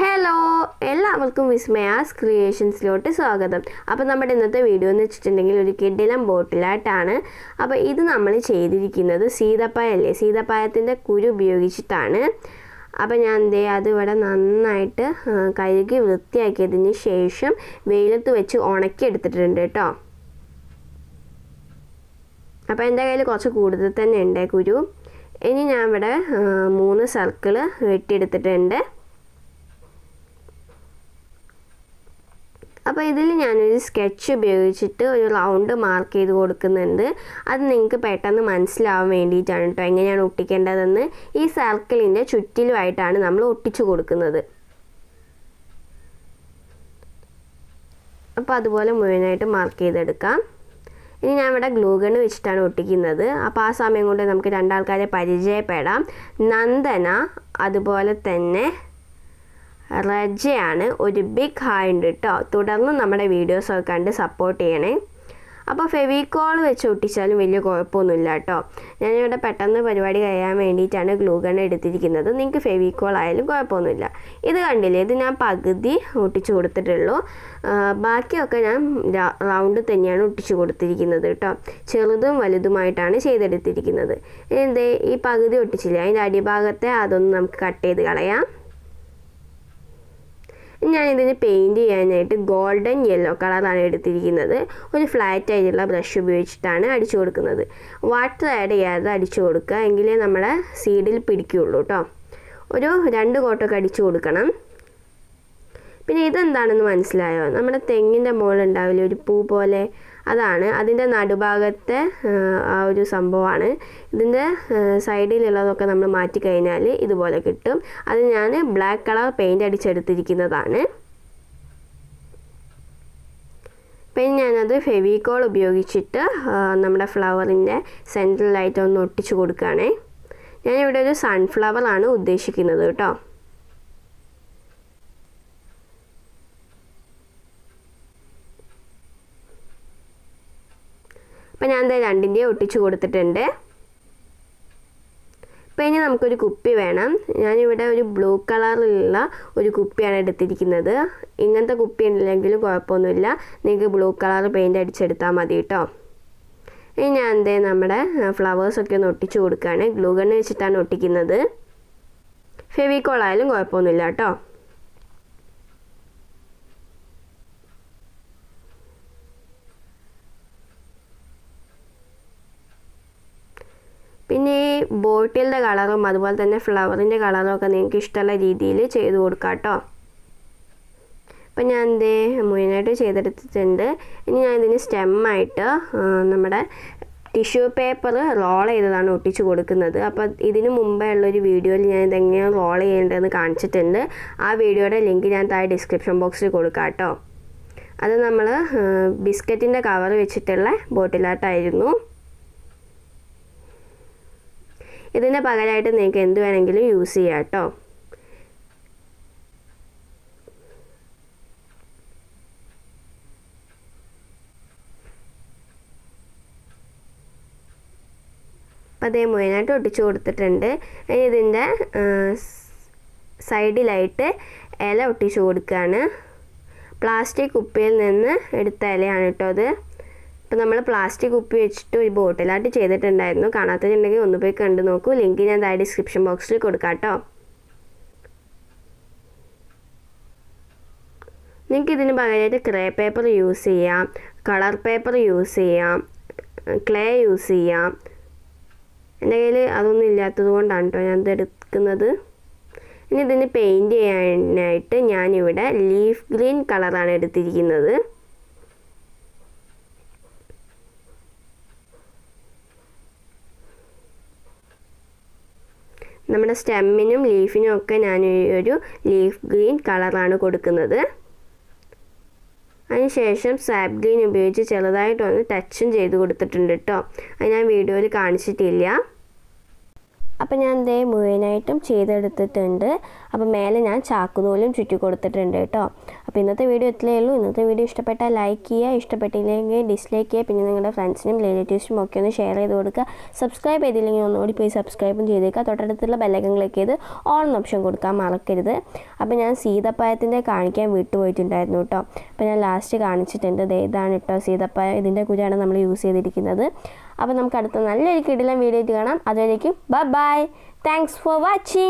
hello എല്ലാവർക്കും വിസ്മയാസ് ക്രിയേഷൻസിലോട്ട് സ്വാഗതം അപ്പോൾ നമ്മുടെ ഇന്നത്തെ വീഡിയോ എന്ന് വെച്ചിട്ടുണ്ടെങ്കിൽ ഒരു കിഡിലം ബോട്ടിലായിട്ടാണ് അപ്പോൾ ഇത് നമ്മൾ ചെയ്തിരിക്കുന്നത് സീതപ്പായല്ലേ സീതപ്പായത്തിൻ്റെ കുരു ഉപയോഗിച്ചിട്ടാണ് അപ്പോൾ ഞാൻ എന്തേ അതിവിടെ നന്നായിട്ട് കഴുകി വൃത്തിയാക്കിയതിന് ശേഷം വെയിലത്ത് വെച്ച് ഉണക്കി എടുത്തിട്ടുണ്ട് കേട്ടോ അപ്പോൾ എൻ്റെ കയ്യിൽ കുറച്ച് കൂടുതൽ തന്നെ ഉണ്ട് കുരു ഇനി ഞാൻ ഇവിടെ മൂന്ന് സർക്കിൾ വെട്ടിയെടുത്തിട്ടുണ്ട് അപ്പോൾ ഇതിൽ ഞാനൊരു സ്കെച്ച് ഉപയോഗിച്ചിട്ട് ഒരു റൗണ്ട് മാർക്ക് ചെയ്ത് കൊടുക്കുന്നുണ്ട് അത് നിങ്ങൾക്ക് പെട്ടെന്ന് മനസ്സിലാവാൻ വേണ്ടിയിട്ടാണ് കേട്ടോ എങ്ങനെയാണ് ഒട്ടിക്കേണ്ടതെന്ന് ഈ സർക്കിളിൻ്റെ ചുറ്റിലുമായിട്ടാണ് നമ്മൾ ഒട്ടിച്ചു കൊടുക്കുന്നത് അപ്പോൾ അതുപോലെ മുഴുവനായിട്ട് മാർക്ക് ചെയ്തെടുക്കാം ഇനി ഞാൻ ഇവിടെ ഗ്ലൂഗണ് വെച്ചിട്ടാണ് ഒട്ടിക്കുന്നത് അപ്പോൾ ആ സമയം കൊണ്ട് നമുക്ക് രണ്ടാൾക്കാരെ പരിചയപ്പെടാം നന്ദന അതുപോലെ തന്നെ റജയാണ് ഒരു ബിഗ് ഹായ് ഉണ്ട് കേട്ടോ തുടർന്ന് നമ്മുടെ വീഡിയോസൊക്കെ കണ്ട് സപ്പോർട്ട് ചെയ്യണേ അപ്പോൾ ഫെവിക്കോൾ വെച്ച് ഒട്ടിച്ചാലും വലിയ കുഴപ്പമൊന്നുമില്ല കേട്ടോ ഞാനിവിടെ പെട്ടെന്ന് പരിപാടി കഴിയാൻ വേണ്ടിയിട്ടാണ് ഗ്ലൂ ഗൺ എടുത്തിരിക്കുന്നത് നിങ്ങൾക്ക് ഫെവിക്കോൾ ആയാലും കുഴപ്പമൊന്നുമില്ല ഇത് കണ്ടില്ലേ ഇത് ഞാൻ പകുതി ഒട്ടിച്ചു കൊടുത്തിട്ടുള്ളൂ ബാക്കിയൊക്കെ ഞാൻ റൗണ്ട് തന്നെയാണ് ഒട്ടിച്ചു കൊടുത്തിരിക്കുന്നത് കേട്ടോ ചെറുതും വലുതുമായിട്ടാണ് ചെയ്തെടുത്തിരിക്കുന്നത് എന്തേ ഈ പകുതി ഒട്ടിച്ചില്ല അതിൻ്റെ അടിഭാഗത്തെ അതൊന്ന് നമുക്ക് കട്ട് ചെയ്ത് കളയാം ഞാനിതിന് പെയിൻറ് ചെയ്യാനായിട്ട് ഗോൾഡൻ യെല്ലോ കളറാണ് എടുത്തിരിക്കുന്നത് ഒരു ഫ്ലാറ്റ് ആയിട്ടുള്ള ബ്രഷ് ഉപയോഗിച്ചിട്ടാണ് അടിച്ചു കൊടുക്കുന്നത് വാട്ടർ ആഡ് ചെയ്യാതെ അടിച്ചു കൊടുക്കുക എങ്കിലേ നമ്മളെ സീഡിൽ പിടിക്കുകയുള്ളൂ കേട്ടോ ഒരു രണ്ട് കോട്ടൊക്കെ അടിച്ചു കൊടുക്കണം പിന്നെ ഇതെന്താണെന്ന് മനസ്സിലായോ നമ്മുടെ തെങ്ങിൻ്റെ ഉണ്ടാവില്ലേ ഒരു പൂ പോലെ അതാണ് അതിൻ്റെ നടുഭാഗത്തെ ആ ഒരു സംഭവമാണ് ഇതിൻ്റെ സൈഡിലുള്ളതൊക്കെ നമ്മൾ മാറ്റി കഴിഞ്ഞാൽ ഇതുപോലെ കിട്ടും അത് ഞാൻ ബ്ലാക്ക് കളർ പെയിൻ്റ് അടിച്ചെടുത്തിരിക്കുന്നതാണ് പിന്നെ ഞാനത് ഫെവിക്കോൾ ഉപയോഗിച്ചിട്ട് നമ്മുടെ ഫ്ലവറിൻ്റെ സെൻറ്ററിലായിട്ട് ഒന്ന് ഒട്ടിച്ചു കൊടുക്കുകയാണേ ഞാനിവിടെ ഒരു സൺഫ്ലവർ ആണ് ഉദ്ദേശിക്കുന്നത് കേട്ടോ അപ്പം ഞാൻ എന്താ രണ്ടിൻ്റെയും ഒട്ടിച്ചു കൊടുത്തിട്ടുണ്ട് അപ്പോൾ ഇനി നമുക്കൊരു കുപ്പി വേണം ഞാനിവിടെ ഒരു ബ്ലൂ കളറിലുള്ള ഒരു കുപ്പിയാണ് എടുത്തിരിക്കുന്നത് ഇങ്ങനത്തെ കുപ്പി ഉണ്ടെങ്കിലും കുഴപ്പമൊന്നുമില്ല നിങ്ങൾക്ക് ബ്ലൂ കളർ പെയിൻ്റ് അടിച്ചെടുത്താൽ മതി കേട്ടോ ഇനി ഞാൻ എന്തേ നമ്മുടെ ഫ്ലവേഴ്സൊക്കെ ഒന്ന് ഒട്ടിച്ചു കൊടുക്കുകയാണ് ഗ്ലൂഗണ് വെച്ചിട്ടാണ് ഒട്ടിക്കുന്നത് ഫെവിക്കോളായാലും കുഴപ്പമൊന്നുമില്ല കേട്ടോ പിന്നെ ഈ ബോട്ടിലിൻ്റെ കളറും അതുപോലെ തന്നെ ഫ്ലവറിൻ്റെ കളറും ഒക്കെ നിങ്ങൾക്ക് ഇഷ്ടമുള്ള രീതിയിൽ ചെയ്ത് കൊടുക്കാം കേട്ടോ അപ്പം ഞാൻ എന്തേ മുഴുവനായിട്ട് ചെയ്തെടുത്തിട്ടുണ്ട് ഇനി ഞാൻ ഇതിന് സ്റ്റെമ്മായിട്ട് നമ്മുടെ ടിഷ്യൂ പേപ്പർ റോൾ ചെയ്തതാണ് ഒട്ടിച്ചു കൊടുക്കുന്നത് അപ്പോൾ ഇതിന് മുമ്പേ ഉള്ളൊരു വീഡിയോയിൽ ഞാൻ ഇതെങ്ങനെയാണ് റോൾ ചെയ്യേണ്ടതെന്ന് കാണിച്ചിട്ടുണ്ട് ആ വീഡിയോയുടെ ലിങ്ക് ഞാൻ താഴെ ഡിസ്ക്രിപ്ഷൻ ബോക്സിൽ കൊടുക്കാം കേട്ടോ അത് നമ്മൾ ബിസ്ക്കറ്റിൻ്റെ കവർ വെച്ചിട്ടുള്ള ബോട്ടിലാട്ടായിരുന്നു ഇതിന് പകരമായിട്ട് നിങ്ങൾക്ക് എന്ത് വേണമെങ്കിലും യൂസ് ചെയ്യാം കേട്ടോ അപ്പം അതേ മുഴുവനായിട്ട് ഒട്ടിച്ചു കൊടുത്തിട്ടുണ്ട് ഇനി ഇതിൻ്റെ സൈഡിലായിട്ട് ഇല ഒട്ടിച്ചു കൊടുക്കുകയാണ് പ്ലാസ്റ്റിക് കുപ്പിയിൽ നിന്ന് എടുത്ത ഇലയാണ് കേട്ടോ അത് അപ്പോൾ നമ്മൾ പ്ലാസ്റ്റിക് കുപ്പി വെച്ചിട്ട് ഒരു ബോട്ടിലായിട്ട് ചെയ്തിട്ടുണ്ടായിരുന്നു കാണാത്തതുണ്ടെങ്കിൽ ഒന്ന് പോയി കണ്ടു നോക്കൂ ലിങ്ക് ഞാൻ എന്തായാലും ഡിസ്ക്രിപ്ഷൻ ബോക്സിൽ കൊടുക്കാം കേട്ടോ നിങ്ങൾക്ക് ഇതിന് പകരമായിട്ട് ക്രേ പേപ്പർ യൂസ് ചെയ്യാം കളർ പേപ്പർ യൂസ് ചെയ്യാം ക്ലേ യൂസ് ചെയ്യാം എൻ്റെ കയ്യിൽ അതൊന്നും ഇല്ലാത്തത് കൊണ്ടാണ് കേട്ടോ ഞാൻ എടുക്കുന്നത് ഇനി ഇതിന് പെയിൻറ്റ് ചെയ്യാനായിട്ട് ഞാനിവിടെ ലീഫ് ഗ്രീൻ കളറാണ് എടുത്തിരിക്കുന്നത് നമ്മുടെ സ്റ്റെമ്മിനും ലീഫിനും ഒക്കെ ഞാൻ ഈ ഒരു ലീഫ് ഗ്രീൻ കളറാണ് കൊടുക്കുന്നത് അതിനുശേഷം സാപ് ഗ്രീൻ ഉപയോഗിച്ച് ചെറുതായിട്ടൊന്ന് ടച്ചും ചെയ്ത് കൊടുത്തിട്ടുണ്ട് കേട്ടോ അത് ഞാൻ വീഡിയോയിൽ കാണിച്ചിട്ടില്ല അപ്പം ഞാൻ ദേ മുഴുവനായിട്ടും ചെയ്തെടുത്തിട്ടുണ്ട് അപ്പം മേലെ ഞാൻ ചാക്കുനൂലും ചുറ്റി കൊടുത്തിട്ടുണ്ട് കേട്ടോ അപ്പോൾ ഇന്നത്തെ വീഡിയോ ഇത്രയേ ഉള്ളൂ ഇന്നത്തെ വീഡിയോ ഇഷ്ടപ്പെട്ടാൽ ലൈക്ക് ചെയ്യുക ഇഷ്ടപ്പെട്ടില്ലെങ്കിൽ ഡിസ്ലൈക്ക് ചെയ്യുക പിന്നെ നിങ്ങളുടെ ഫ്രണ്ട്സിനും റിലേറ്റീവ്സിനും ഒക്കെ ഒന്ന് ഷെയർ ചെയ്ത് കൊടുക്കുക സബ്സ്ക്രൈബ് ചെയ്തില്ലെങ്കിൽ ഒന്നുകൂടി പോയി സബ്സ്ക്രൈബും ചെയ്തേക്കുക തൊട്ടടുത്തുള്ള ബെല്ലൈക്കൻ ക്ലിക്ക് ചെയ്ത് ഓൾ ഓപ്ഷൻ കൊടുക്കാൻ മറക്കരുത് അപ്പോൾ ഞാൻ സീതപ്പായത്തിൻ്റെ കാണിക്കാൻ വിട്ടുപോയിട്ടുണ്ടായിരുന്നു കേട്ടോ അപ്പോൾ ഞാൻ ലാസ്റ്റ് കാണിച്ചിട്ടുണ്ട് ഇതാണ് കേട്ടോ സീതപ്പായ ഇതിൻ്റെ കൂടെയാണ് നമ്മൾ യൂസ് ചെയ്തിരിക്കുന്നത് അപ്പോൾ നമുക്ക് അടുത്ത നല്ലൊരു കിടിലം വീഡിയോ ആയിട്ട് കാണാം അതുവരേക്കും bye bye thanks for watching